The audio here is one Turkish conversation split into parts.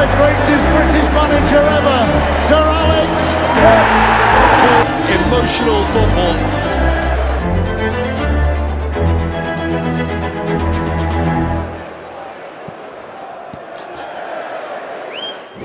the greatest British manager ever, Sir Alex. Emotional football.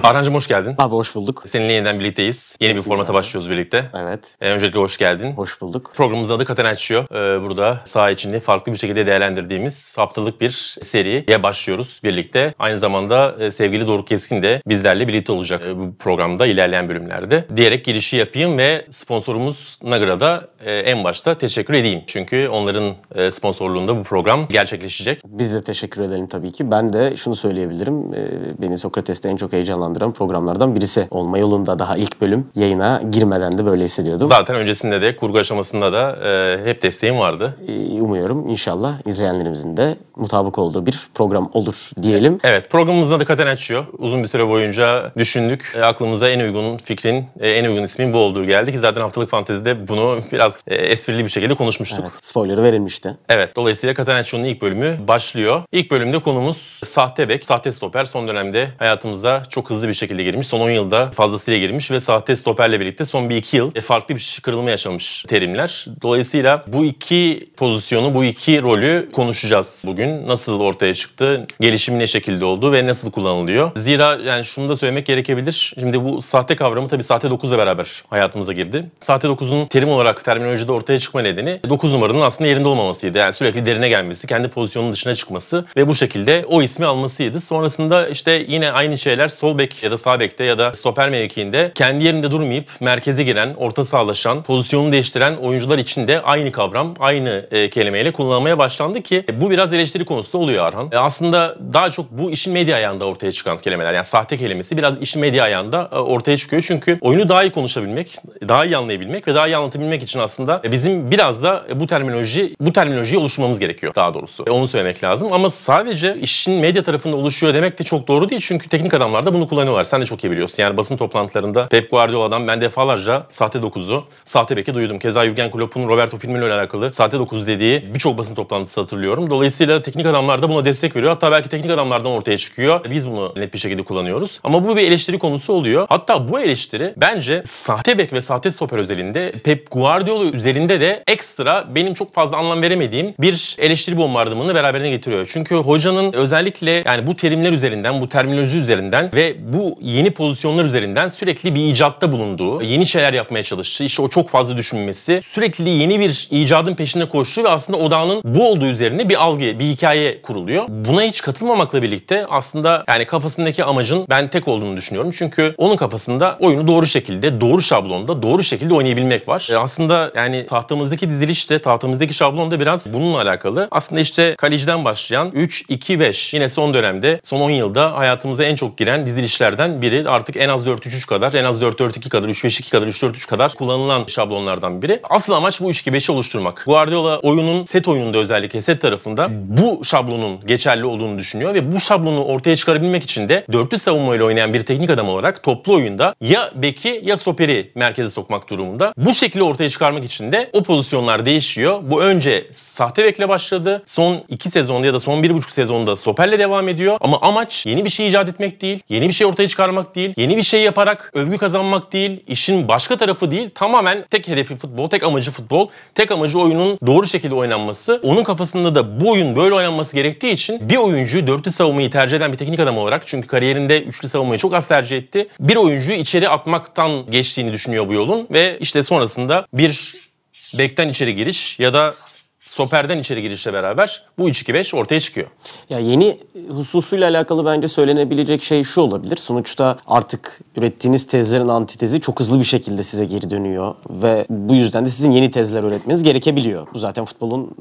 Arhancığım hoş geldin. Abi hoş bulduk. Seninle yeniden birlikteyiz. Yeni bir formata başlıyoruz birlikte. Evet. Ee, öncelikle hoş geldin. Hoş bulduk. Programımızın adı Catenaccio. Ee, burada saha içinde farklı bir şekilde değerlendirdiğimiz haftalık bir seriye başlıyoruz birlikte. Aynı zamanda e, sevgili Doruk Keskin de bizlerle birlikte olacak e, bu programda ilerleyen bölümlerde. Diyerek girişi yapayım ve sponsorumuz Nagra'da e, en başta teşekkür edeyim. Çünkü onların sponsorluğunda bu program gerçekleşecek. Biz de teşekkür edelim tabii ki. Ben de şunu söyleyebilirim. E, beni Sokrates'te en çok heyecanlandıran heyecanlandıran programlardan birisi olma yolunda daha ilk bölüm yayına girmeden de böyle hissediyordum. Zaten öncesinde de kurgu aşamasında da e, hep desteğim vardı. E, umuyorum inşallah izleyenlerimizin de mutabık olduğu bir program olur diyelim. E, evet programımızın adı Katanaccio. Uzun bir süre boyunca düşündük. E, aklımıza en uygun fikrin, e, en uygun ismin bu olduğu geldi ki zaten haftalık fantezide bunu biraz e, esprili bir şekilde konuşmuştuk. Evet, spoilerı verilmişti. Evet dolayısıyla Katanaccio'nun ilk bölümü başlıyor. İlk bölümde konumuz sahte bek, sahte stoper. Son dönemde hayatımızda çok hızlı hızlı bir şekilde girmiş. Son 10 yılda fazlasıyla girmiş ve sahte stoperle birlikte son bir iki yıl e, farklı bir kırılma yaşamış terimler. Dolayısıyla bu iki pozisyonu, bu iki rolü konuşacağız bugün. Nasıl ortaya çıktı, gelişimi ne şekilde oldu ve nasıl kullanılıyor? Zira yani şunu da söylemek gerekebilir. Şimdi bu sahte kavramı tabii sahte 9'la beraber hayatımıza girdi. Sahte 9'un terim olarak terminolojide ortaya çıkma nedeni 9 numaranın aslında yerinde olmamasıydı. Yani sürekli derine gelmesi, kendi pozisyonunun dışına çıkması ve bu şekilde o ismi almasıydı. Sonrasında işte yine aynı şeyler sol bek bek ya da sağ bekte ya da stoper mevkiinde kendi yerinde durmayıp merkeze giren, orta sahalaşan, pozisyonunu değiştiren oyuncular için de aynı kavram, aynı e, kelimeyle kullanılmaya başlandı ki e, bu biraz eleştiri konusu da oluyor Arhan. E, aslında daha çok bu işin medya ayağında ortaya çıkan kelimeler yani sahte kelimesi biraz işin medya ayağında e, ortaya çıkıyor. Çünkü oyunu daha iyi konuşabilmek, daha iyi anlayabilmek ve daha iyi anlatabilmek için aslında bizim biraz da bu terminoloji bu terminolojiyi oluşturmamız gerekiyor daha doğrusu. onu söylemek lazım ama sadece işin medya tarafında oluşuyor demek de çok doğru değil çünkü teknik adamlar da bunu kullanıyor kullanıyorlar. Sen de çok iyi biliyorsun. Yani basın toplantılarında Pep Guardiola'dan ben defalarca sahte 9'u, sahte beki duydum. Keza Jürgen Klopp'un Roberto Firmino ile alakalı sahte 9 dediği birçok basın toplantısı hatırlıyorum. Dolayısıyla teknik adamlar da buna destek veriyor. Hatta belki teknik adamlardan ortaya çıkıyor. Biz bunu net bir şekilde kullanıyoruz. Ama bu bir eleştiri konusu oluyor. Hatta bu eleştiri bence sahte bek ve sahte stoper özelinde Pep Guardiola üzerinde de ekstra benim çok fazla anlam veremediğim bir eleştiri bombardımanını beraberine getiriyor. Çünkü hocanın özellikle yani bu terimler üzerinden, bu terminoloji üzerinden ve bu yeni pozisyonlar üzerinden sürekli bir icatta bulunduğu, yeni şeyler yapmaya çalıştığı, işte o çok fazla düşünmesi, sürekli yeni bir icadın peşinde koştuğu ve aslında odağının bu olduğu üzerine bir algı, bir hikaye kuruluyor. Buna hiç katılmamakla birlikte aslında yani kafasındaki amacın ben tek olduğunu düşünüyorum. Çünkü onun kafasında oyunu doğru şekilde, doğru şablonda, doğru şekilde oynayabilmek var. E aslında yani tahtamızdaki dizilişte, tahtamızdaki şablonda biraz bununla alakalı. Aslında işte kaleciden başlayan 3-2-5 yine son dönemde, son 10 yılda hayatımıza en çok giren dizilişler işlerden biri. Artık en az 4-3-3 kadar, en az 4-4-2 kadar, 3-5-2 kadar, 3-4-3 kadar kullanılan şablonlardan biri. Asıl amaç bu 3-2-5'i oluşturmak. Guardiola oyunun, set oyununda özellikle set tarafında bu şablonun geçerli olduğunu düşünüyor ve bu şablonu ortaya çıkarabilmek için de dörtlü savunmayla oynayan bir teknik adam olarak toplu oyunda ya beki ya stoperi merkeze sokmak durumunda. Bu şekilde ortaya çıkarmak için de o pozisyonlar değişiyor. Bu önce sahte bekle başladı. Son 2 sezonda ya da son 1,5 sezonda stoperle devam ediyor. Ama amaç yeni bir şey icat etmek değil, yeni bir şey ortaya çıkarmak değil, yeni bir şey yaparak övgü kazanmak değil, işin başka tarafı değil. Tamamen tek hedefi futbol, tek amacı futbol, tek amacı oyunun doğru şekilde oynanması. Onun kafasında da bu oyun böyle oynanması gerektiği için bir oyuncu dörtlü savunmayı tercih eden bir teknik adam olarak çünkü kariyerinde üçlü savunmayı çok az tercih etti. Bir oyuncuyu içeri atmaktan geçtiğini düşünüyor bu yolun ve işte sonrasında bir bekten içeri giriş ya da stoperden içeri girişle beraber bu 3-2-5 ortaya çıkıyor. Ya yeni hususuyla alakalı bence söylenebilecek şey şu olabilir. Sonuçta artık ürettiğiniz tezlerin antitezi çok hızlı bir şekilde size geri dönüyor ve bu yüzden de sizin yeni tezler üretmeniz gerekebiliyor. Bu zaten futbolun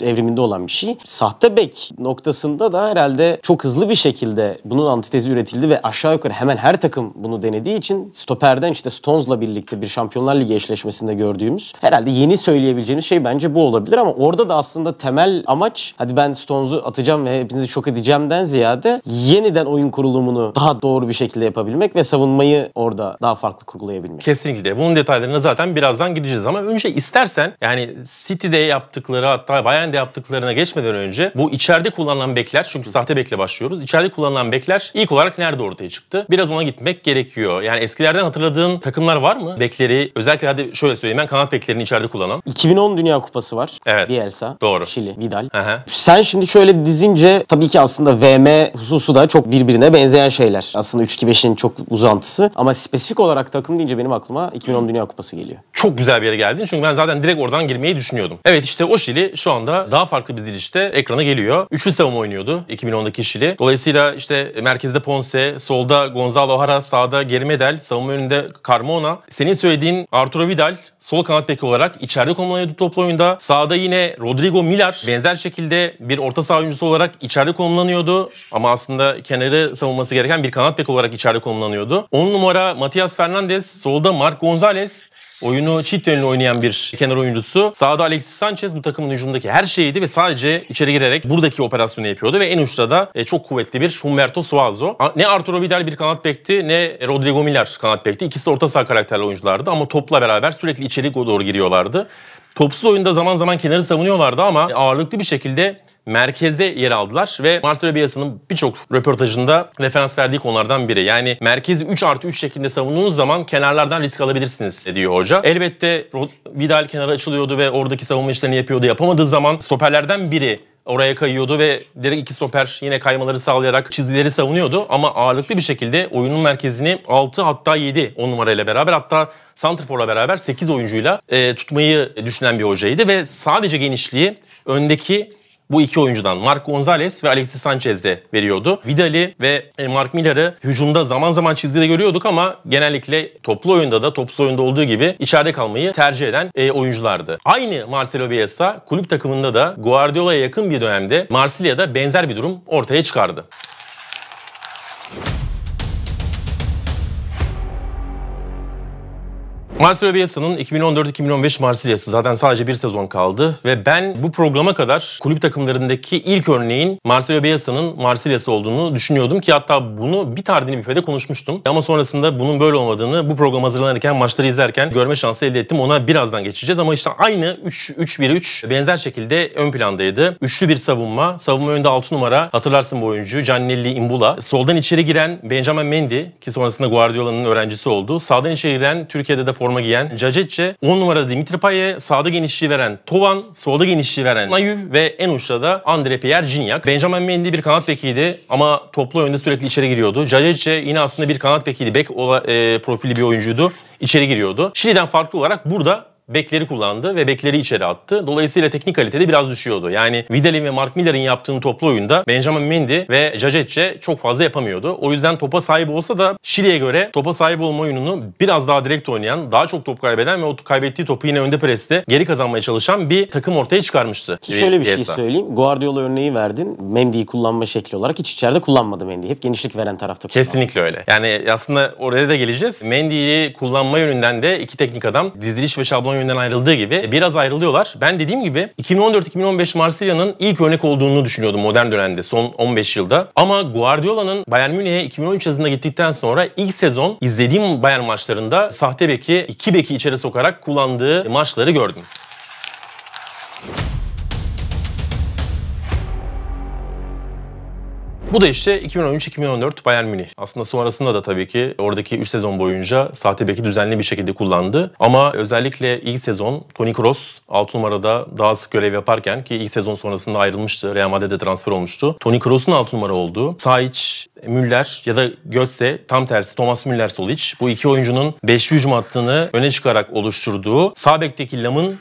evriminde olan bir şey. Sahte bek noktasında da herhalde çok hızlı bir şekilde bunun antitezi üretildi ve aşağı yukarı hemen her takım bunu denediği için stoperden işte Stones'la birlikte bir Şampiyonlar Ligi eşleşmesinde gördüğümüz herhalde yeni söyleyebileceğiniz şey bence bu olabilir ama o Orada da aslında temel amaç hadi ben Stones'u atacağım ve hepinizi şok edeceğimden ziyade yeniden oyun kurulumunu daha doğru bir şekilde yapabilmek ve savunmayı orada daha farklı kurgulayabilmek. Kesinlikle. Bunun detaylarına zaten birazdan gideceğiz ama önce istersen yani City'de yaptıkları hatta Bayern'de yaptıklarına geçmeden önce bu içeride kullanılan bekler çünkü sahte bekle başlıyoruz. İçeride kullanılan bekler ilk olarak nerede ortaya çıktı? Biraz ona gitmek gerekiyor. Yani eskilerden hatırladığın takımlar var mı? Bekleri özellikle hadi şöyle söyleyeyim ben kanat beklerini içeride kullanan. 2010 Dünya Kupası var. Evet. Bir Bielsa. Doğru. Şili, Vidal. Aha. Sen şimdi şöyle dizince tabii ki aslında VM hususu da çok birbirine benzeyen şeyler. Aslında 3-2-5'in çok uzantısı ama spesifik olarak takım deyince benim aklıma 2010 Dünya Kupası geliyor. Çok güzel bir yere geldin çünkü ben zaten direkt oradan girmeyi düşünüyordum. Evet işte o Şili şu anda daha farklı bir dilişte ekrana geliyor. Üçlü savunma oynuyordu 2010'daki Şili. Dolayısıyla işte merkezde Ponce, solda Gonzalo Hara, sağda Gerimedel, savunma önünde Carmona. Senin söylediğin Arturo Vidal sol kanat bek olarak içeride kullanıyordu toplu oyunda. Sağda yine Rodrigo Miller benzer şekilde bir orta saha oyuncusu olarak içeride konumlanıyordu. Ama aslında kenarı savunması gereken bir kanat bek olarak içeride konumlanıyordu. 10 numara Matias Fernandez, solda Mark Gonzalez, Oyunu çift yönlü oynayan bir kenar oyuncusu. Sağda Alexis Sanchez bu takımın hücumdaki her şeydi ve sadece içeri girerek buradaki operasyonu yapıyordu. Ve en uçta da e, çok kuvvetli bir Humberto Suazo. Ne Arturo Vidal bir kanat bekti ne Rodrigo Miller kanat bekti. İkisi orta saha karakterli oyunculardı ama topla beraber sürekli içeri doğru giriyorlardı. Topsuz oyunda zaman zaman kenarı savunuyorlardı ama ağırlıklı bir şekilde merkezde yer aldılar ve Marcelo Bielsa'nın birçok röportajında referans verdiği konulardan biri. Yani merkezi 3 artı 3 şeklinde savunduğunuz zaman kenarlardan risk alabilirsiniz diyor hoca. Elbette Vidal kenara açılıyordu ve oradaki savunma işlerini yapıyordu. Yapamadığı zaman stoperlerden biri oraya kayıyordu ve direkt iki stoper yine kaymaları sağlayarak çizgileri savunuyordu. Ama ağırlıklı bir şekilde oyunun merkezini 6 hatta 7 10 numarayla beraber hatta Santrfor'la beraber 8 oyuncuyla e, tutmayı düşünen bir hocaydı ve sadece genişliği öndeki bu iki oyuncudan Mark Gonzalez ve Alexis Sanchez de veriyordu. Vidal'i ve e, Mark Miller'ı hücumda zaman zaman çizgide görüyorduk ama genellikle toplu oyunda da topsuz oyunda olduğu gibi içeride kalmayı tercih eden e, oyunculardı. Aynı Marcelo Bielsa kulüp takımında da Guardiola'ya yakın bir dönemde Marsilya'da benzer bir durum ortaya çıkardı. Marsilya Marsilya'sının 2014-2015 Marsilya'sı zaten sadece bir sezon kaldı ve ben bu programa kadar kulüp takımlarındaki ilk örneğin Marsilya Marsilya'sının Marsilya'sı olduğunu düşünüyordum ki hatta bunu bir tardini büfede konuşmuştum. Ama sonrasında bunun böyle olmadığını bu program hazırlanırken maçları izlerken görme şansı elde ettim. Ona birazdan geçeceğiz ama işte aynı 3-1-3 benzer şekilde ön plandaydı. Üçlü bir savunma. Savunma önünde 6 numara hatırlarsın bu oyuncu Cannelli Imbula. Soldan içeri giren Benjamin Mendy ki sonrasında Guardiola'nın öğrencisi oldu. Sağdan içeri giren Türkiye'de de for forma giyen Cacecce, 10 numarada Dimitri Paye, sağda genişliği veren Tovan, solda genişliği veren Nayuv ve en uçta da Andre Pierre Gignac. Benjamin Mendy bir kanat bekiydi ama toplu oyunda sürekli içeri giriyordu. Cacecce yine aslında bir kanat bekiydi. Bek ola, e, profili bir oyuncuydu. İçeri giriyordu. Şili'den farklı olarak burada bekleri kullandı ve bekleri içeri attı. Dolayısıyla teknik kalitede biraz düşüyordu. Yani Vidal'in ve Mark Miller'in yaptığını toplu oyunda Benjamin Mendy ve Jajecce çok fazla yapamıyordu. O yüzden topa sahip olsa da Şili'ye göre topa sahip olma oyununu biraz daha direkt oynayan, daha çok top kaybeden ve o kaybettiği topu yine önde preste geri kazanmaya çalışan bir takım ortaya çıkarmıştı. Ki şöyle bir şey söyleyeyim. Guardiola örneği verdin. Mendy'yi kullanma şekli olarak hiç içeride kullanmadı Mendy. Hep genişlik veren tarafta kullandı. Kesinlikle öyle. Yani aslında oraya da geleceğiz. Mendy'yi kullanma yönünden de iki teknik adam dizdiriş ve şablon oyundan ayrıldığı gibi biraz ayrılıyorlar. Ben dediğim gibi 2014-2015 Marsilya'nın ilk örnek olduğunu düşünüyordum modern dönemde son 15 yılda. Ama Guardiola'nın Bayern Münih'e 2013 yazında gittikten sonra ilk sezon izlediğim Bayern maçlarında sahte beki iki beki içeri sokarak kullandığı maçları gördüm. Bu da işte 2013-2014 Bayern Münih. Aslında sonrasında da tabii ki oradaki 3 sezon boyunca sahte beki düzenli bir şekilde kullandı. Ama özellikle ilk sezon Toni Kroos 6 numarada daha sık görev yaparken ki ilk sezon sonrasında ayrılmıştı. Real Madrid'de transfer olmuştu. Toni Kroos'un 6 numara olduğu Saic, Müller ya da Götze tam tersi Thomas Müller sol iç. Bu iki oyuncunun 5 hücum attığını öne çıkarak oluşturduğu sağ bekteki Lam'ın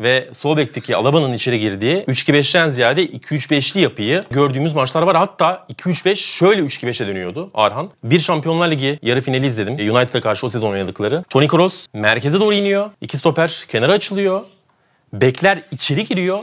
ve sol bekteki Alaba'nın içeri girdiği 3-2-5'ten ziyade 2-3-5'li yapıyı gördüğümüz maçlar var. Hatta 2-3-5 şöyle 3-2-5'e dönüyordu Arhan. Bir Şampiyonlar Ligi yarı finali izledim. E, United'a karşı o sezon oynadıkları. Toni Kroos merkeze doğru iniyor. İki stoper kenara açılıyor. Bekler içeri giriyor.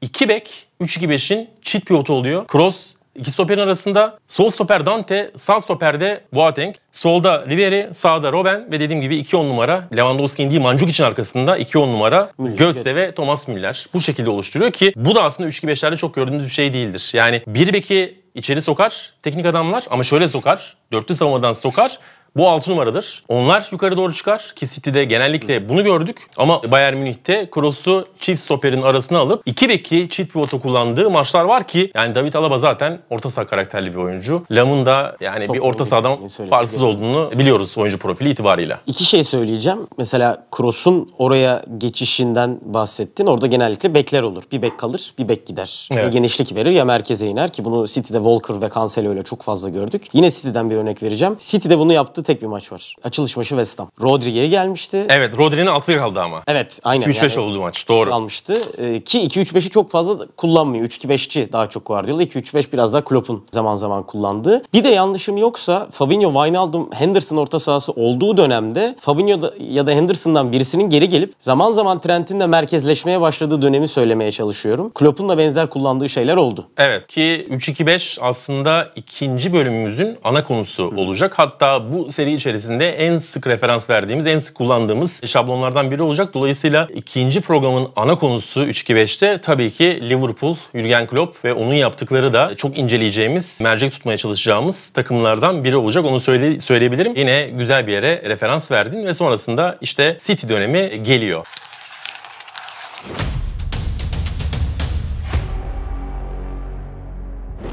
2 bek 3-2-5'in çift pivotu oluyor. Kroos İki stoperin arasında sol stoper Dante, sağ stoperde Boateng, solda Ribery, sağda Robben ve dediğim gibi 2 10 numara Lewandowski'nin değil Mancuk için arkasında 2 10 numara Müller, Götze ve Thomas Müller bu şekilde oluşturuyor ki bu da aslında 3-2-5'lerde çok gördüğünüz bir şey değildir. Yani bir beki içeri sokar teknik adamlar ama şöyle sokar, dörtlü savunmadan sokar bu 6 numaradır. Onlar yukarı doğru çıkar ki City'de genellikle bunu gördük. Ama Bayern Münih'te Kroos'u çift stoperin arasına alıp iki beki çift pivota kullandığı maçlar var ki yani David Alaba zaten orta saha karakterli bir oyuncu. Lam'ın da yani Top bir orta sahadan parsız olduğunu biliyoruz oyuncu profili itibarıyla. İki şey söyleyeceğim. Mesela Kroos'un oraya geçişinden bahsettin. Orada genellikle bekler olur. Bir bek kalır, bir bek gider. Evet. Ya genişlik verir ya merkeze iner ki bunu City'de Walker ve Cancelo ile çok fazla gördük. Yine City'den bir örnek vereceğim. City'de bunu yaptı attığı tek bir maç var. Açılış maçı West Ham. Rodri'ye gelmişti. Evet Rodri'nin altı kaldı ama. Evet aynen. 3-5 yani, oldu maç doğru. Almıştı Ee, ki 2-3-5'i çok fazla kullanmıyor. 3-2-5'çi daha çok var diyorlar. 2-3-5 biraz daha Klopp'un zaman zaman kullandığı. Bir de yanlışım yoksa Fabinho, Wijnaldum, Henderson orta sahası olduğu dönemde Fabinho da, ya da Henderson'dan birisinin geri gelip zaman zaman Trent'in de merkezleşmeye başladığı dönemi söylemeye çalışıyorum. Klopp'un da benzer kullandığı şeyler oldu. Evet ki 3-2-5 aslında ikinci bölümümüzün ana konusu olacak. Hatta bu seri içerisinde en sık referans verdiğimiz, en sık kullandığımız şablonlardan biri olacak. Dolayısıyla ikinci programın ana konusu 3-2-5'te tabii ki Liverpool, Jurgen Klopp ve onun yaptıkları da çok inceleyeceğimiz, mercek tutmaya çalışacağımız takımlardan biri olacak. Onu söyle, söyleyebilirim. Yine güzel bir yere referans verdin ve sonrasında işte City dönemi geliyor.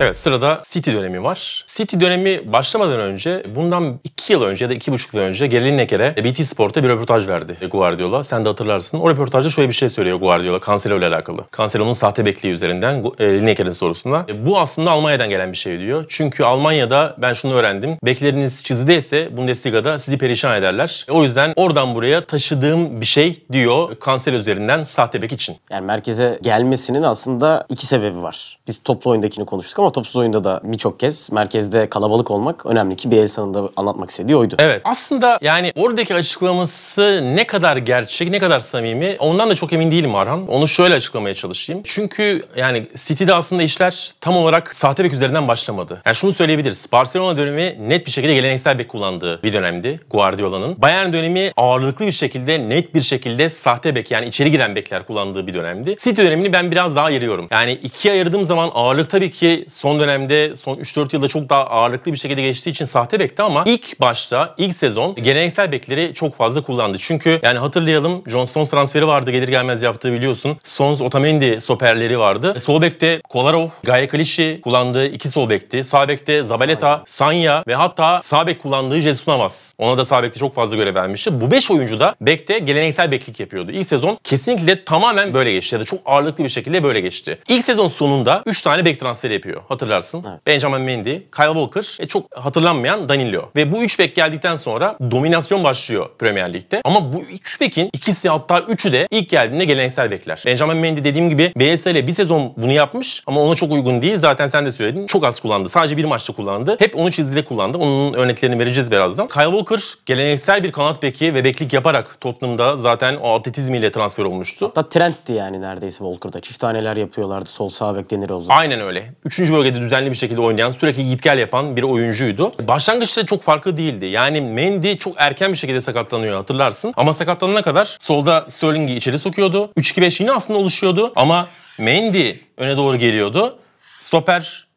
Evet sırada City dönemi var. City dönemi başlamadan önce bundan 2 yıl önce ya da 2,5 yıl önce Gelin Neker'e e, BT Sport'ta bir röportaj verdi Guardiola. Sen de hatırlarsın. O röportajda şöyle bir şey söylüyor Guardiola Cancelo ile alakalı. Cancelo'nun sahte bekliği üzerinden e, Lineker'in sorusuna. E, bu aslında Almanya'dan gelen bir şey diyor. Çünkü Almanya'da ben şunu öğrendim. Bekleriniz çizdiyse Bundesliga'da sizi perişan ederler. O yüzden oradan buraya taşıdığım bir şey diyor Cancelo üzerinden sahte bek için. Yani merkeze gelmesinin aslında iki sebebi var. Biz toplu oyundakini konuştuk ama Topsuz oyunda da birçok kez merkezde kalabalık olmak önemli ki bir insanın da anlatmak istediği oydu. Evet. Aslında yani oradaki açıklaması ne kadar gerçek, ne kadar samimi ondan da çok emin değilim Arhan. Onu şöyle açıklamaya çalışayım. Çünkü yani City'de aslında işler tam olarak sahte bek üzerinden başlamadı. Yani şunu söyleyebiliriz. Barcelona dönemi net bir şekilde geleneksel bek kullandığı bir dönemdi Guardiola'nın. Bayern dönemi ağırlıklı bir şekilde net bir şekilde sahte bek yani içeri giren bekler kullandığı bir dönemdi. City dönemini ben biraz daha ayırıyorum. Yani ikiye ayırdığım zaman ağırlık tabii ki son dönemde son 3-4 yılda çok daha ağırlıklı bir şekilde geçtiği için sahte bekti ama ilk başta ilk sezon geleneksel bekleri çok fazla kullandı. Çünkü yani hatırlayalım John Stones transferi vardı gelir gelmez yaptığı biliyorsun. Stones Otamendi Soperleri vardı. E, sol bekte Kolarov, Gaye Kalishi kullandığı iki sol bekti. Sağ bekte Zabaleta, Sanya ve hatta sağ bek kullandığı Jesun Navas. Ona da sağ bekte çok fazla görev vermişti. Bu 5 oyuncu da bekte geleneksel beklik yapıyordu. İlk sezon kesinlikle tamamen böyle geçti ya da çok ağırlıklı bir şekilde böyle geçti. İlk sezon sonunda 3 tane bek transferi yapıyor hatırlarsın. Evet. Benjamin Mendy, Kyle Walker ve çok hatırlanmayan Danilo. Ve bu üç bek geldikten sonra dominasyon başlıyor Premier Lig'de. Ama bu üç bekin ikisi hatta üçü de ilk geldiğinde geleneksel bekler. Benjamin Mendy dediğim gibi BSL'e bir sezon bunu yapmış ama ona çok uygun değil. Zaten sen de söyledin. Çok az kullandı. Sadece bir maçta kullandı. Hep onu çizgide kullandı. Onun örneklerini vereceğiz birazdan. Kyle Walker geleneksel bir kanat beki ve beklik yaparak Tottenham'da zaten o atletizmiyle transfer olmuştu. Hatta trendti yani neredeyse Walker'da. Çift taneler yapıyorlardı. Sol sağ bek denir o zaman. Aynen öyle. Üçüncü bölgede düzenli bir şekilde oynayan, sürekli git gel yapan bir oyuncuydu. Başlangıçta çok farklı değildi. Yani Mendy çok erken bir şekilde sakatlanıyor hatırlarsın. Ama sakatlanana kadar solda Sterling'i içeri sokuyordu. 3-2-5 yine aslında oluşuyordu ama Mendy öne doğru geliyordu. Stoper,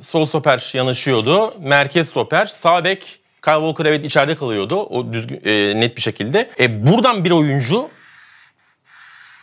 sol stoper yanaşıyordu. Merkez stoper, sağ bek Kyle Walker evet içeride kalıyordu o düzgün e, net bir şekilde. E, buradan bir oyuncu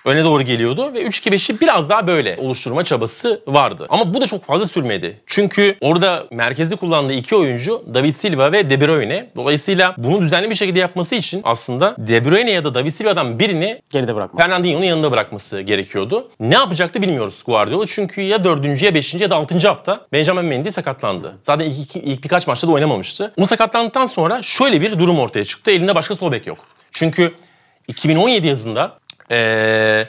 öne doğru geliyordu ve 3-2-5'i biraz daha böyle oluşturma çabası vardı. Ama bu da çok fazla sürmedi. Çünkü orada merkezde kullandığı iki oyuncu David Silva ve De Bruyne. Dolayısıyla bunu düzenli bir şekilde yapması için aslında De Bruyne ya da David Silva'dan birini geride bırakmak. Fernandinho'nun yanında bırakması gerekiyordu. Ne yapacaktı bilmiyoruz Guardiola. Çünkü ya 4. ya 5. ya da 6. hafta Benjamin Mendy sakatlandı. Zaten ilk, ilk, ilk birkaç maçta da oynamamıştı. O sakatlandıktan sonra şöyle bir durum ortaya çıktı. Elinde başka sol bek yok. Çünkü 2017 yazında ee,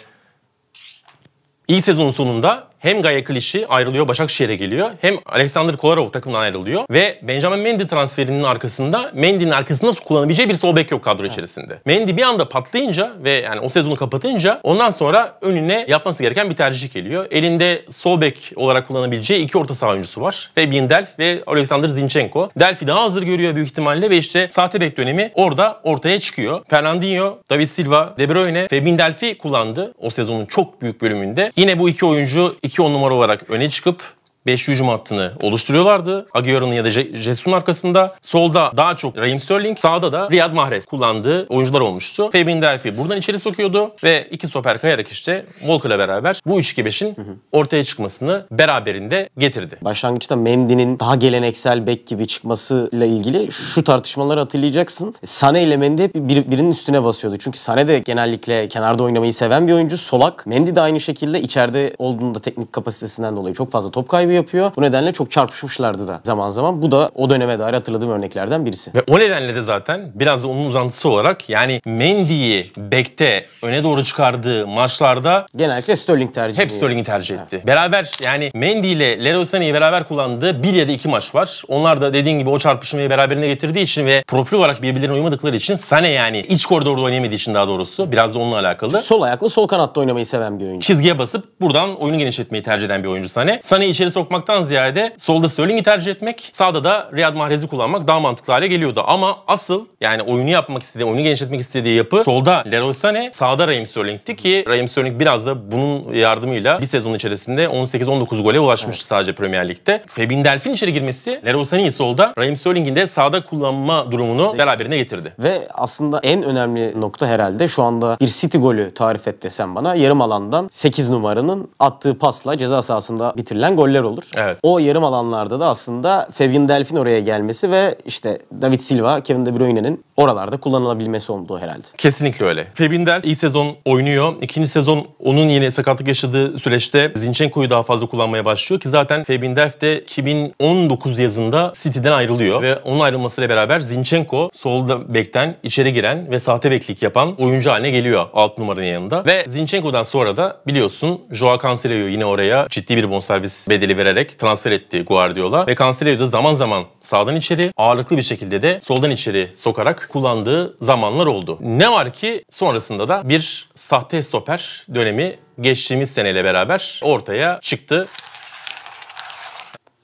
iyi sezon sonunda hem gaya Klişi ayrılıyor Başakşehir'e geliyor hem Alexander Kolarov takımdan ayrılıyor ve Benjamin Mendy transferinin arkasında Mendy'nin arkasında nasıl kullanabileceği bir sol bek yok kadro içerisinde. Mendy bir anda patlayınca ve yani o sezonu kapatınca ondan sonra önüne yapması gereken bir tercih geliyor. Elinde sol bek olarak kullanabileceği iki orta saha oyuncusu var. Fabian Delf ve Alexander Zinchenko. Delfi daha hazır görüyor büyük ihtimalle ve işte sahte bek dönemi orada ortaya çıkıyor. Fernandinho, David Silva, De Bruyne, Fabian Delfi kullandı o sezonun çok büyük bölümünde. Yine bu iki oyuncu 2 on numara olarak öne çıkıp beşli hücum hattını oluşturuyorlardı. Agüero'nun ya da Jesus'un arkasında. Solda daha çok Raheem Sterling, sağda da Ziyad Mahrez kullandığı oyuncular olmuştu. Fabian Delphi buradan içeri sokuyordu ve iki stoper kayarak işte Walker'la beraber bu 3-2-5'in ortaya çıkmasını beraberinde getirdi. Başlangıçta Mendy'nin daha geleneksel bek gibi çıkmasıyla ilgili şu tartışmaları hatırlayacaksın. Sane ile Mendy hep bir, birinin üstüne basıyordu. Çünkü Sane de genellikle kenarda oynamayı seven bir oyuncu. Solak. Mendy de aynı şekilde içeride olduğunda teknik kapasitesinden dolayı çok fazla top kaybı yapıyor. Bu nedenle çok çarpışmışlardı da zaman zaman. Bu da o döneme dair hatırladığım örneklerden birisi. Ve o nedenle de zaten biraz da onun uzantısı olarak yani Mendy'yi bekte öne doğru çıkardığı maçlarda genellikle Sterling tercih Hep Sterling'i tercih etti. Evet. Beraber yani Mendy ile Leroy Sané'yi beraber kullandığı bir ya da iki maç var. Onlar da dediğin gibi o çarpışmayı beraberine getirdiği için ve profil olarak birbirlerine uymadıkları için Sané yani iç koridorda oynayamadığı için daha doğrusu biraz da onunla alakalı. Çünkü sol ayaklı sol kanatta oynamayı seven bir oyuncu. Çizgiye basıp buradan oyunu genişletmeyi tercih eden bir oyuncu Sané. Sané içeri sok sokmaktan ziyade solda Sterling'i tercih etmek, sağda da Riyad Mahrez'i kullanmak daha mantıklı hale geliyordu. Ama asıl yani oyunu yapmak istediği, oyunu genişletmek istediği yapı solda Leroy Sané, sağda Raheem Sterling'ti ki Raheem Sterling biraz da bunun yardımıyla bir sezon içerisinde 18-19 gole ulaşmıştı evet. sadece Premier Lig'de. Fabien Delphine içeri girmesi Leroy Sané'yi solda, Raheem Sterling'in de sağda kullanma durumunu beraberine getirdi. Ve aslında en önemli nokta herhalde şu anda bir City golü tarif et desem bana yarım alandan 8 numaranın attığı pasla ceza sahasında bitirilen goller oldu olur. Evet. O yarım alanlarda da aslında Fabian Delphin oraya gelmesi ve işte David Silva, Kevin De Bruyne'nin oralarda kullanılabilmesi oldu herhalde. Kesinlikle öyle. Febindel iyi sezon oynuyor. İkinci sezon onun yine sakatlık yaşadığı süreçte Zinchenko'yu daha fazla kullanmaya başlıyor ki zaten Febindelf de 2019 yazında City'den ayrılıyor ve onun ayrılmasıyla beraber Zinchenko solda bekten içeri giren ve sahte beklik yapan oyuncu haline geliyor alt numaranın yanında. Ve Zinchenko'dan sonra da biliyorsun Joao Cancelo'yu yine oraya ciddi bir bonservis bedeli vererek transfer etti Guardiola ve Cancelo'yu da zaman zaman sağdan içeri ağırlıklı bir şekilde de soldan içeri sokarak kullandığı zamanlar oldu. Ne var ki sonrasında da bir sahte stoper dönemi geçtiğimiz seneyle beraber ortaya çıktı.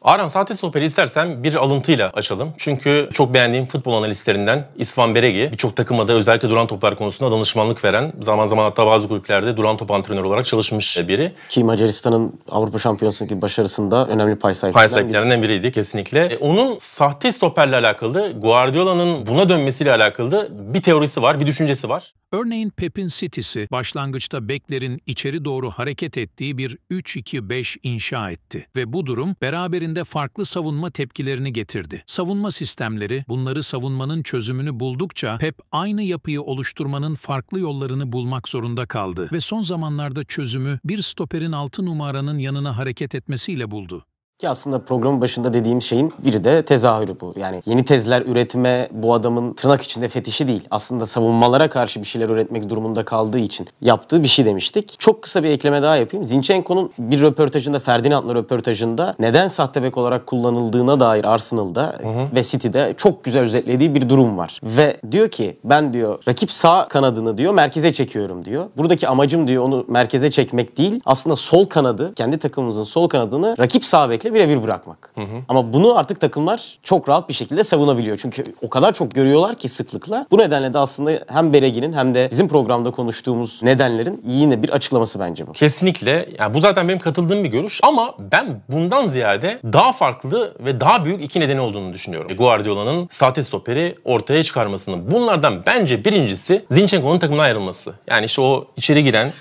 Aran sahte Sohbeti istersen bir alıntıyla açalım. Çünkü çok beğendiğim futbol analistlerinden İsvan Beregi birçok takıma da özellikle duran toplar konusunda danışmanlık veren, zaman zaman hatta bazı kulüplerde duran top antrenörü olarak çalışmış biri. Ki Macaristan'ın Avrupa Şampiyonası'ndaki başarısında önemli pay sahiplerinden, pay biriydi kesinlikle. E, onun sahte stoperle alakalı, Guardiola'nın buna dönmesiyle alakalı bir teorisi var, bir düşüncesi var. Örneğin Pep'in City'si başlangıçta beklerin içeri doğru hareket ettiği bir 3-2-5 inşa etti ve bu durum beraberinde beraberinde farklı savunma tepkilerini getirdi. Savunma sistemleri bunları savunmanın çözümünü buldukça PEP aynı yapıyı oluşturmanın farklı yollarını bulmak zorunda kaldı ve son zamanlarda çözümü bir stoperin 6 numaranın yanına hareket etmesiyle buldu. Ki aslında programın başında dediğim şeyin biri de tezahürü bu. Yani yeni tezler üretme bu adamın tırnak içinde fetişi değil. Aslında savunmalara karşı bir şeyler üretmek durumunda kaldığı için yaptığı bir şey demiştik. Çok kısa bir ekleme daha yapayım. Zinchenko'nun bir röportajında, Ferdinand'la röportajında neden sahte bek olarak kullanıldığına dair Arsenal'da hı hı. ve City'de çok güzel özetlediği bir durum var. Ve diyor ki ben diyor rakip sağ kanadını diyor merkeze çekiyorum diyor. Buradaki amacım diyor onu merkeze çekmek değil. Aslında sol kanadı, kendi takımımızın sol kanadını rakip sağ bek rakiplikle birebir bırakmak. Hı hı. Ama bunu artık takımlar çok rahat bir şekilde savunabiliyor. Çünkü o kadar çok görüyorlar ki sıklıkla. Bu nedenle de aslında hem Beregin'in hem de bizim programda konuştuğumuz nedenlerin yine bir açıklaması bence bu. Kesinlikle. Yani bu zaten benim katıldığım bir görüş ama ben bundan ziyade daha farklı ve daha büyük iki nedeni olduğunu düşünüyorum. E, Guardiola'nın sahte stoperi ortaya çıkarmasının. Bunlardan bence birincisi Zinchenko'nun takımdan ayrılması. Yani işte o içeri giren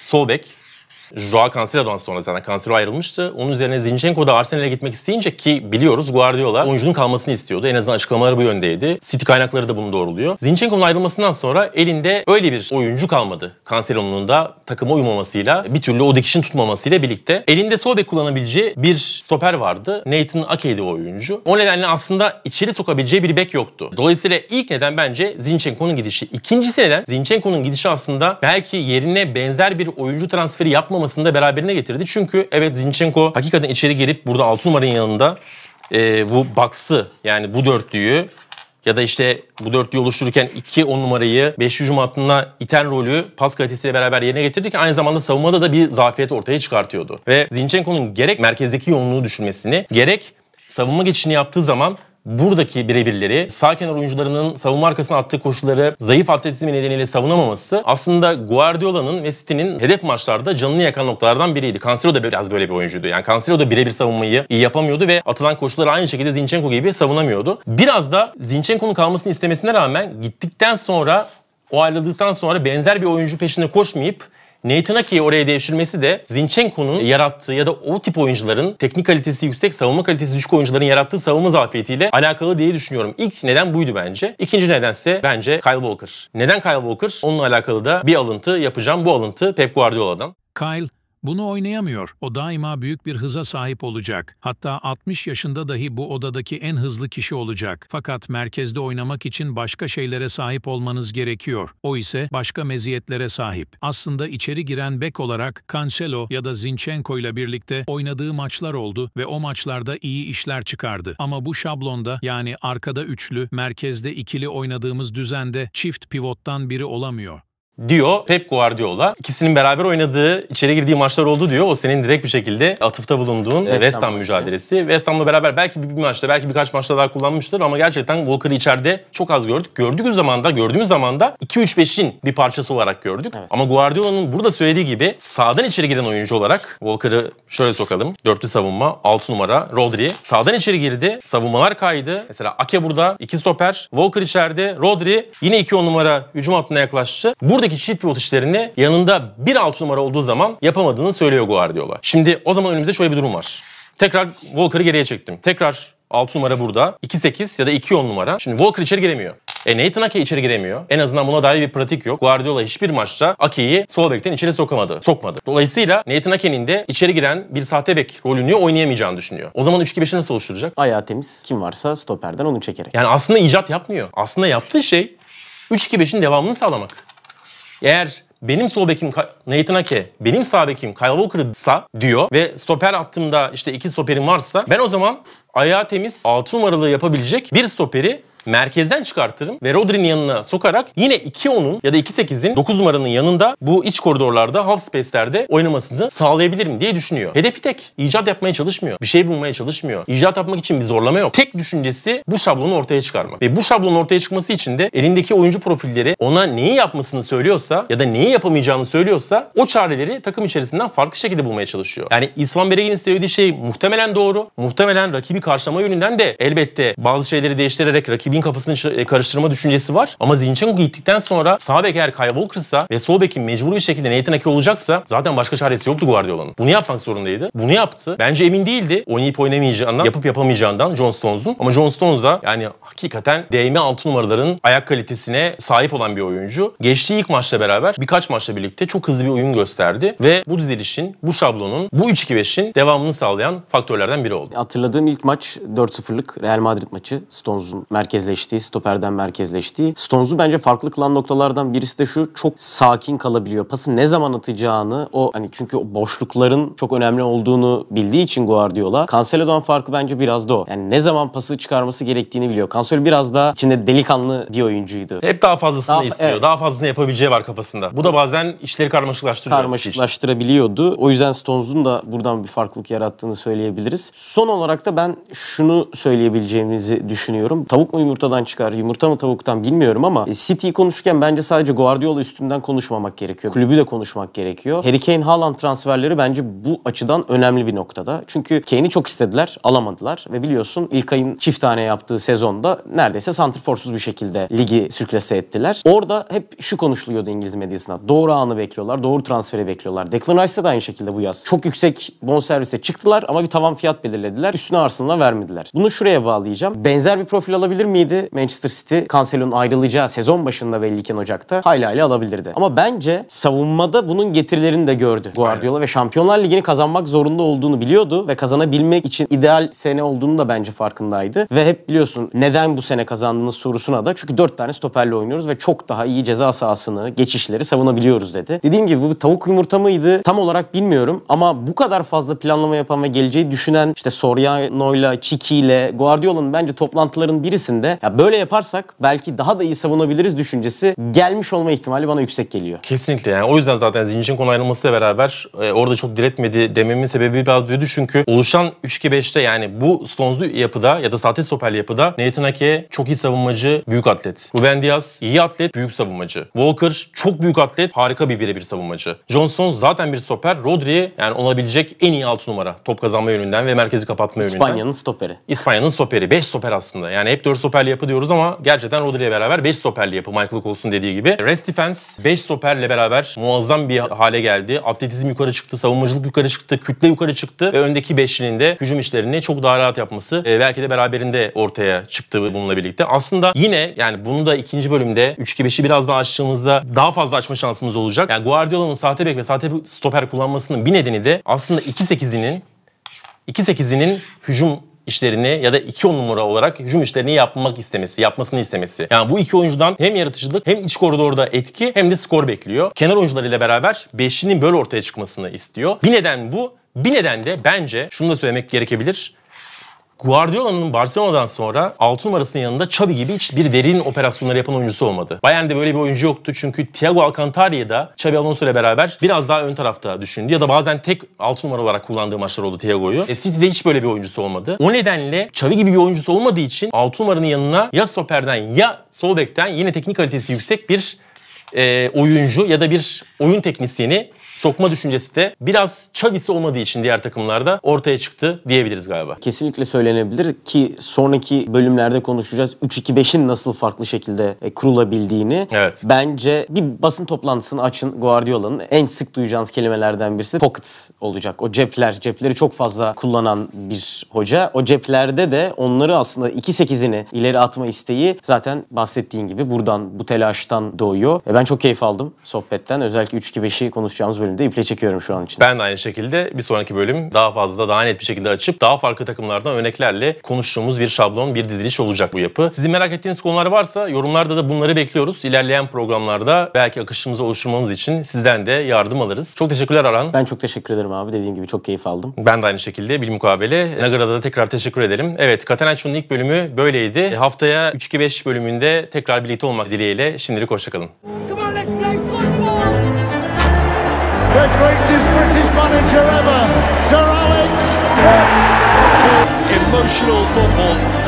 sol bek Joao Cancelo'dan sonra zaten Cancelo ayrılmıştı. Onun üzerine Zinchenko da Arsenal'e gitmek isteyince ki biliyoruz Guardiola oyuncunun kalmasını istiyordu. En azından açıklamaları bu yöndeydi. City kaynakları da bunu doğruluyor. Zinchenko'nun ayrılmasından sonra elinde öyle bir oyuncu kalmadı. Cancelo'nun da takıma uymamasıyla bir türlü o dikişin tutmamasıyla birlikte elinde sol bek kullanabileceği bir stoper vardı. Nathan Akey'di o oyuncu. O nedenle aslında içeri sokabileceği bir bek yoktu. Dolayısıyla ilk neden bence Zinchenko'nun gidişi. İkincisi neden Zinchenko'nun gidişi aslında belki yerine benzer bir oyuncu transferi yapma olmamasını da beraberine getirdi. Çünkü evet Zinchenko hakikaten içeri girip burada 6 numaranın yanında e, bu box'ı yani bu dörtlüyü ya da işte bu dörtlüyü oluştururken 2 10 numarayı 5 hücum hattına iten rolü pas kalitesiyle beraber yerine getirdi ki Aynı zamanda savunmada da bir zafiyet ortaya çıkartıyordu. Ve Zinchenko'nun gerek merkezdeki yoğunluğu düşürmesini gerek savunma geçişini yaptığı zaman buradaki birebirleri sağ kenar oyuncularının savunma arkasına attığı koşuları zayıf atletizmi nedeniyle savunamaması aslında Guardiola'nın ve City'nin hedef maçlarda canını yakan noktalardan biriydi. Cancelo da biraz böyle bir oyuncuydu. Yani Cancelo da birebir savunmayı iyi yapamıyordu ve atılan koşuları aynı şekilde Zinchenko gibi savunamıyordu. Biraz da Zinchenko'nun kalmasını istemesine rağmen gittikten sonra o ayrıldıktan sonra benzer bir oyuncu peşinde koşmayıp Nathan Aki'yi oraya devşirmesi de Zinchenko'nun yarattığı ya da o tip oyuncuların teknik kalitesi yüksek, savunma kalitesi düşük oyuncuların yarattığı savunma zafiyetiyle alakalı diye düşünüyorum. İlk neden buydu bence. İkinci nedense bence Kyle Walker. Neden Kyle Walker? Onunla alakalı da bir alıntı yapacağım. Bu alıntı Pep Guardiola'dan. Kyle bunu oynayamıyor. O daima büyük bir hıza sahip olacak. Hatta 60 yaşında dahi bu odadaki en hızlı kişi olacak. Fakat merkezde oynamak için başka şeylere sahip olmanız gerekiyor. O ise başka meziyetlere sahip. Aslında içeri giren bek olarak Cancelo ya da Zinchenko ile birlikte oynadığı maçlar oldu ve o maçlarda iyi işler çıkardı. Ama bu şablonda yani arkada üçlü, merkezde ikili oynadığımız düzende çift pivottan biri olamıyor diyor Pep Guardiola. İkisinin beraber oynadığı, içeri girdiği maçlar oldu diyor. O senin direkt bir şekilde atıfta bulunduğun West, West Ham mücadelesi. West Ham'la beraber belki bir maçta, belki birkaç maçta daha kullanmıştır ama gerçekten Walker'ı içeride çok az gördük. Gördüğümüz zaman da, gördüğümüz zaman da 2-3-5'in bir parçası olarak gördük. Evet. Ama Guardiola'nın burada söylediği gibi sağdan içeri giren oyuncu olarak Walker'ı şöyle sokalım. Dörtlü savunma, 6 numara Rodri. Sağdan içeri girdi, savunmalar kaydı. Mesela Ake burada, iki stoper, Walker içeride, Rodri yine 2-10 numara hücum hattına yaklaştı. Burada buradaki cheat pivot işlerini yanında bir altı numara olduğu zaman yapamadığını söylüyor Guardiola. Şimdi o zaman önümüzde şöyle bir durum var. Tekrar Walker'ı geriye çektim. Tekrar 6 numara burada. 2-8 ya da 2-10 numara. Şimdi Walker içeri giremiyor. E Nathan Ake içeri giremiyor. En azından buna dair bir pratik yok. Guardiola hiçbir maçta Ake'yi sol bekten içeri sokamadı. Sokmadı. Dolayısıyla Nathan Ake'nin de içeri giren bir sahte bek rolünü oynayamayacağını düşünüyor. O zaman 3-2-5'i nasıl oluşturacak? Ayağı temiz. Kim varsa stoperden onu çekerek. Yani aslında icat yapmıyor. Aslında yaptığı şey 3-2-5'in devamını sağlamak. Eğer benim sol bekim Nathan Ake, benim sağ bekim Kyle Walker'sa diyor ve stoper attığımda işte iki stoperim varsa ben o zaman ayağı temiz 6 numaralı yapabilecek bir stoperi merkezden çıkartırım ve Rodri'nin yanına sokarak yine 2-10'un ya da 2-8'in 9 numaranın yanında bu iç koridorlarda half space'lerde oynamasını sağlayabilirim diye düşünüyor. Hedefi tek. icat yapmaya çalışmıyor. Bir şey bulmaya çalışmıyor. İcat yapmak için bir zorlama yok. Tek düşüncesi bu şablonu ortaya çıkarmak. Ve bu şablonun ortaya çıkması için de elindeki oyuncu profilleri ona neyi yapmasını söylüyorsa ya da neyi yapamayacağını söylüyorsa o çareleri takım içerisinden farklı şekilde bulmaya çalışıyor. Yani İsvan Bereg'in söylediği şey muhtemelen doğru. Muhtemelen rakibi karşılama yönünden de elbette bazı şeyleri değiştirerek rakibi kulübün kafasını e, karıştırma düşüncesi var. Ama Zinchenko gittikten sonra sağ bek eğer Kyle Walker'sa ve sol bekin mecbur bir şekilde Nathan Ake olacaksa zaten başka çaresi yoktu Guardiola'nın. Bunu yapmak zorundaydı. Bunu yaptı. Bence emin değildi. Oynayıp oynamayacağından, yapıp yapamayacağından John Stones'un. Ama John Stones da yani hakikaten değme altı numaraların ayak kalitesine sahip olan bir oyuncu. Geçtiği ilk maçla beraber birkaç maçla birlikte çok hızlı bir uyum gösterdi ve bu dizilişin, bu şablonun, bu 3-2-5'in devamını sağlayan faktörlerden biri oldu. Hatırladığım ilk maç 4-0'lık Real Madrid maçı Stones'un merkezli merkezleştiği, stoperden merkezleştiği. Stones'u bence farklı kılan noktalardan birisi de şu çok sakin kalabiliyor. Pası ne zaman atacağını o hani çünkü o boşlukların çok önemli olduğunu bildiği için Guardiola. Cancelo'dan farkı bence biraz da o. Yani ne zaman pası çıkarması gerektiğini biliyor. Cancelo biraz daha içinde delikanlı bir oyuncuydu. Hep daha fazlasını daha, istiyor. Evet. Daha fazlasını yapabileceği var kafasında. Bu da bazen işleri karmaşıklaştırıyor. Karmaşıklaştırabiliyordu. O yüzden Stones'un da buradan bir farklılık yarattığını söyleyebiliriz. Son olarak da ben şunu söyleyebileceğimizi düşünüyorum. Tavuk mu yumurtadan çıkar, yumurta mı tavuktan bilmiyorum ama e, City konuşurken bence sadece Guardiola üstünden konuşmamak gerekiyor. Kulübü de konuşmak gerekiyor. Harry Kane Haaland transferleri bence bu açıdan önemli bir noktada. Çünkü Kane'i çok istediler, alamadılar ve biliyorsun ilk ayın çift tane yaptığı sezonda neredeyse santrforsuz bir şekilde ligi sürklese ettiler. Orada hep şu konuşuluyordu İngiliz medyasına. Doğru anı bekliyorlar, doğru transferi bekliyorlar. Declan Rice de aynı şekilde bu yaz. Çok yüksek bonservise çıktılar ama bir tavan fiyat belirlediler. Üstüne Arsenal'a vermediler. Bunu şuraya bağlayacağım. Benzer bir profil alabilir mi miydi? Manchester City Cancelo'nun ayrılacağı sezon başında belli ki Ocak'ta hala hala alabilirdi. Ama bence savunmada bunun getirilerini de gördü Guardiola Aynen. ve Şampiyonlar Ligi'ni kazanmak zorunda olduğunu biliyordu ve kazanabilmek için ideal sene olduğunu da bence farkındaydı. Ve hep biliyorsun neden bu sene kazandığınız sorusuna da çünkü 4 tane stoperle oynuyoruz ve çok daha iyi ceza sahasını, geçişleri savunabiliyoruz dedi. Dediğim gibi bu bir tavuk yumurta mıydı tam olarak bilmiyorum ama bu kadar fazla planlama yapan ve geleceği düşünen işte Soriano'yla, Çiki'yle, Guardiola'nın bence toplantıların birisinde de ya böyle yaparsak belki daha da iyi savunabiliriz düşüncesi gelmiş olma ihtimali bana yüksek geliyor. Kesinlikle yani o yüzden zaten Zinchenko'nun ayrılmasıyla beraber e, orada çok diretmedi dememin sebebi biraz büyüdü çünkü oluşan 3-2-5'te yani bu Stones'lu yapıda ya da sahte stoperli yapıda Nathan Ake çok iyi savunmacı, büyük atlet. Ruben Diaz iyi atlet, büyük savunmacı. Walker çok büyük atlet, harika bir birebir savunmacı. Johnson zaten bir stoper. Rodri yani olabilecek en iyi 6 numara. Top kazanma yönünden ve merkezi kapatma yönünden. İspanya'nın stoperi. İspanya'nın stoperi. 5 stoper aslında. Yani hep 4 stoper stoperli yapı diyoruz ama gerçekten Rodri ile beraber 5 stoperli yapı Michael Coles'un dediği gibi. Rest defense 5 stoperle beraber muazzam bir hale geldi. Atletizm yukarı çıktı, savunmacılık yukarı çıktı, kütle yukarı çıktı ve öndeki beşlinin de hücum işlerini çok daha rahat yapması e, belki de beraberinde ortaya çıktı bununla birlikte. Aslında yine yani bunu da ikinci bölümde 3-2-5'i biraz daha açtığımızda daha fazla açma şansımız olacak. Yani Guardiola'nın sahte bek ve sahte stoper kullanmasının bir nedeni de aslında 2-8'linin 2-8'inin hücum işlerini ya da iki on numara olarak hücum işlerini yapmak istemesi, yapmasını istemesi. Yani bu iki oyuncudan hem yaratıcılık hem iç koridorda etki hem de skor bekliyor. Kenar oyuncularıyla beraber beşlinin böyle ortaya çıkmasını istiyor. Bir neden bu. Bir neden de bence şunu da söylemek gerekebilir. Guardiola'nın Barcelona'dan sonra 6 numarasının yanında Xavi gibi hiçbir derin operasyonları yapan oyuncusu olmadı. Bayern'de böyle bir oyuncu yoktu çünkü Thiago Alcantara'yı da Xabi Alonso ile beraber biraz daha ön tarafta düşündü ya da bazen tek 6 numara olarak kullandığı maçlar oldu Thiago'yu. E, City'de hiç böyle bir oyuncusu olmadı. O nedenle Xavi gibi bir oyuncusu olmadığı için 6 numaranın yanına ya stoperden ya sol bekten yine teknik kalitesi yüksek bir e, oyuncu ya da bir oyun teknisyeni sokma düşüncesi de biraz çavisi olmadığı için diğer takımlarda ortaya çıktı diyebiliriz galiba. Kesinlikle söylenebilir ki sonraki bölümlerde konuşacağız 3-2-5'in nasıl farklı şekilde e, kurulabildiğini. Evet. Bence bir basın toplantısını açın Guardiola'nın en sık duyacağınız kelimelerden birisi pockets olacak. O cepler, cepleri çok fazla kullanan bir hoca. O ceplerde de onları aslında 2-8'ini ileri atma isteği zaten bahsettiğin gibi buradan bu telaştan doğuyor. E ben çok keyif aldım sohbetten. Özellikle 3-2-5'i konuşacağımız bölüm bölümde iple çekiyorum şu an için. Ben de aynı şekilde bir sonraki bölüm daha fazla daha net bir şekilde açıp daha farklı takımlardan örneklerle konuştuğumuz bir şablon, bir diziliş olacak bu yapı. Sizin merak ettiğiniz konular varsa yorumlarda da bunları bekliyoruz. İlerleyen programlarda belki akışımızı oluşturmamız için sizden de yardım alırız. Çok teşekkürler Aran. Ben çok teşekkür ederim abi. Dediğim gibi çok keyif aldım. Ben de aynı şekilde bir mukabele. Nagara'da da tekrar teşekkür ederim. Evet Katanayçu'nun ilk bölümü böyleydi. Haftaya 3-2-5 bölümünde tekrar birlikte olmak dileğiyle. Şimdilik hoşçakalın. Come on, let's the greatest British manager ever, Sir Alex. Emotional football.